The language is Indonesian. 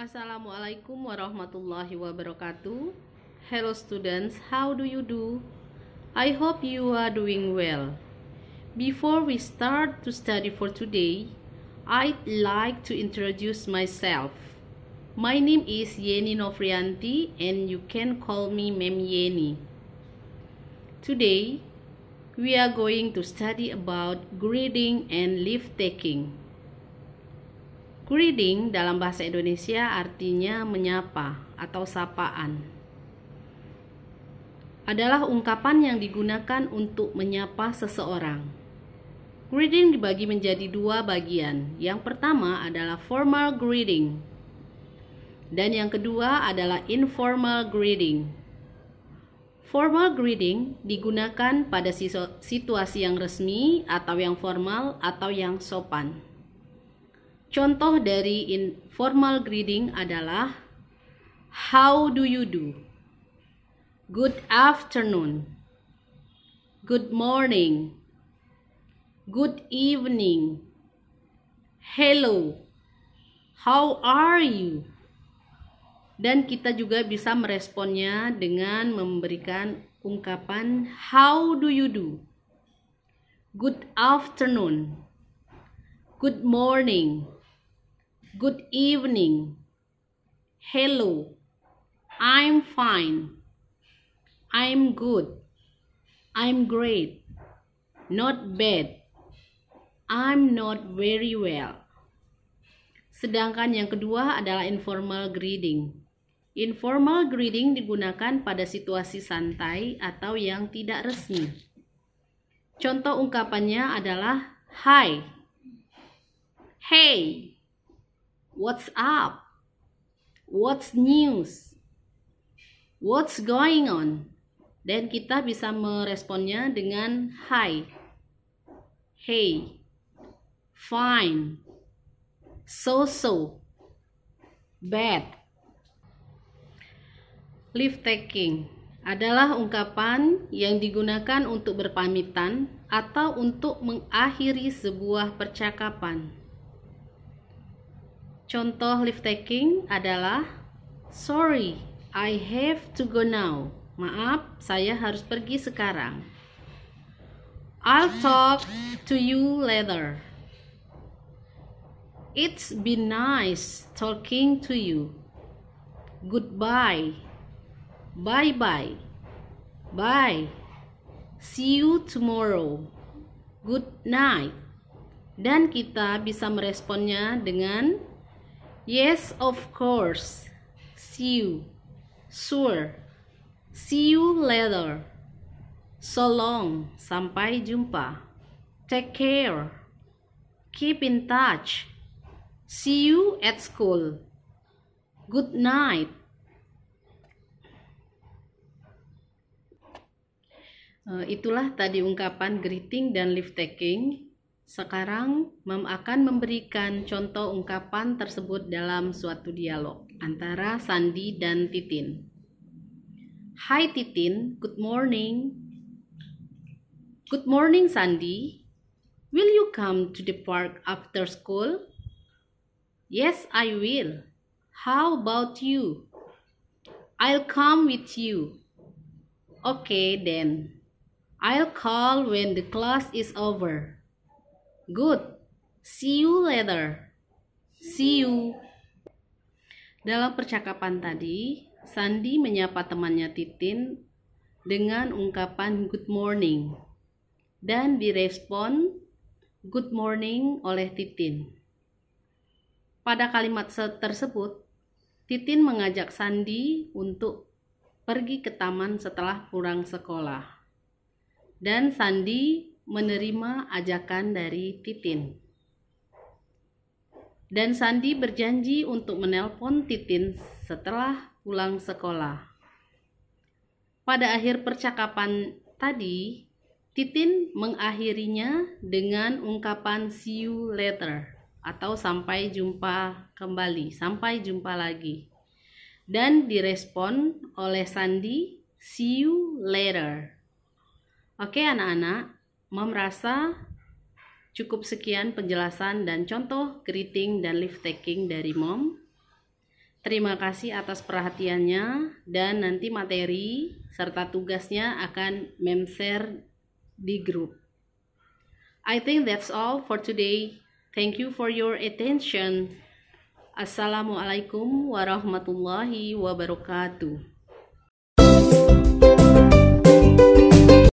Assalamualaikum warahmatullahi wabarakatuh. Hello students, how do you do? I hope you are doing well. Before we start to study for today, I'd like to introduce myself. My name is Yeni Novrianti and you can call me Mem Yeni. Today, we are going to study about grading and leave taking. Greeting dalam bahasa Indonesia artinya menyapa atau sapaan. Adalah ungkapan yang digunakan untuk menyapa seseorang. Greeting dibagi menjadi dua bagian. Yang pertama adalah formal greeting, dan yang kedua adalah informal greeting. Formal greeting digunakan pada situasi yang resmi, atau yang formal, atau yang sopan. Contoh dari informal greeting adalah How do you do? Good afternoon. Good morning. Good evening. Hello. How are you? Dan kita juga bisa meresponnya dengan memberikan ungkapan How do you do? Good afternoon. Good morning. Good evening. Hello. I'm fine. I'm good. I'm great. Not bad. I'm not very well. Sedangkan yang kedua adalah informal greeting. Informal greeting digunakan pada situasi santai atau yang tidak resmi. Contoh ungkapannya adalah hi. Hey. What's up? What's news? What's going on? Dan kita bisa meresponnya dengan hi, hey, fine, so-so, bad. Leave taking adalah ungkapan yang digunakan untuk berpamitan atau untuk mengakhiri sebuah percakapan. Contoh leave taking adalah Sorry, I have to go now. Maaf, saya harus pergi sekarang. I'll talk to you later. It's been nice talking to you. Goodbye. Bye bye. Bye. See you tomorrow. Good night. Dan kita bisa meresponnya dengan Yes, of course. See you. Sure. See you later. So long. Sampai jumpa. Take care. Keep in touch. See you at school. Good night. Eh, itulah tadi ungkapan greeting dan leave taking. Sekarang, Mam akan memberikan contoh ungkapan tersebut dalam suatu dialog antara Sandi dan Titin. Hai Titin, good morning. Good morning, Sandi. Will you come to the park after school? Yes, I will. How about you? I'll come with you. Okay, then. I'll call when the class is over. Good. See you later. See you. Dalam percakapan tadi, Sandi menyapa temannya Titin dengan ungkapan good morning dan direspon good morning oleh Titin. Pada kalimat tersebut, Titin mengajak Sandi untuk pergi ke taman setelah pulang sekolah. Dan Sandi menerima ajakan dari Titin. Dan Sandi berjanji untuk menelpon Titin setelah pulang sekolah. Pada akhir percakapan tadi, Titin mengakhirinya dengan ungkapan see you later atau sampai jumpa kembali, sampai jumpa lagi. Dan direspon oleh Sandi, see you later. Oke anak-anak, Mom rasa cukup sekian penjelasan dan contoh greeting dan lift taking dari Mom. Terima kasih atas perhatiannya dan nanti materi serta tugasnya akan Mem share di grup. I think that's all for today. Thank you for your attention. Assalamualaikum warahmatullahi wabarakatuh.